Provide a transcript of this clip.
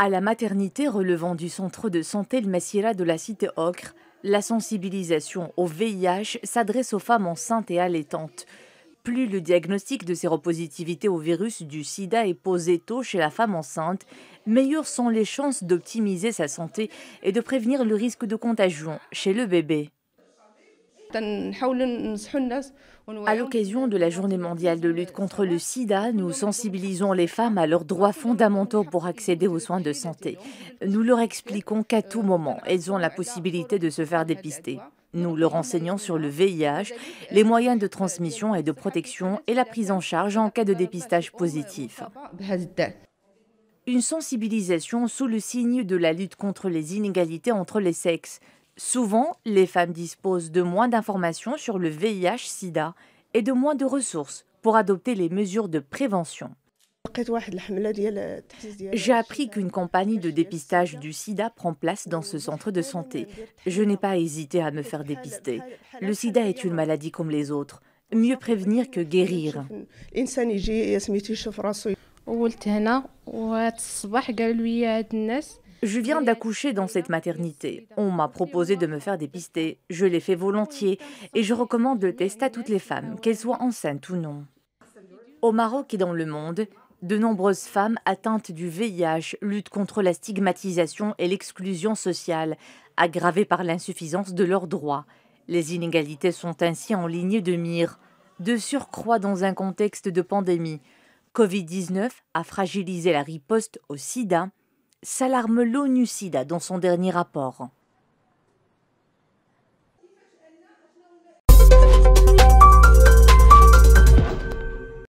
À la maternité relevant du centre de santé le Massira de la cité Ocre, la sensibilisation au VIH s'adresse aux femmes enceintes et allaitantes. Plus le diagnostic de séropositivité au virus du sida est posé tôt chez la femme enceinte, meilleures sont les chances d'optimiser sa santé et de prévenir le risque de contagion chez le bébé. À l'occasion de la journée mondiale de lutte contre le sida, nous sensibilisons les femmes à leurs droits fondamentaux pour accéder aux soins de santé. Nous leur expliquons qu'à tout moment, elles ont la possibilité de se faire dépister. Nous leur enseignons sur le VIH, les moyens de transmission et de protection et la prise en charge en cas de dépistage positif. Une sensibilisation sous le signe de la lutte contre les inégalités entre les sexes. Souvent, les femmes disposent de moins d'informations sur le VIH-Sida et de moins de ressources pour adopter les mesures de prévention. J'ai appris qu'une campagne de dépistage du sida prend place dans ce centre de santé. Je n'ai pas hésité à me faire dépister. Le sida est une maladie comme les autres. Mieux prévenir que guérir. Je viens d'accoucher dans cette maternité. On m'a proposé de me faire dépister. Je l'ai fait volontiers et je recommande le test à toutes les femmes, qu'elles soient enceintes ou non. Au Maroc et dans le monde, de nombreuses femmes atteintes du VIH luttent contre la stigmatisation et l'exclusion sociale, aggravées par l'insuffisance de leurs droits. Les inégalités sont ainsi en ligne de mire, de surcroît dans un contexte de pandémie. Covid-19 a fragilisé la riposte au sida, s'alarme l'ONU-SIDA dans son dernier rapport.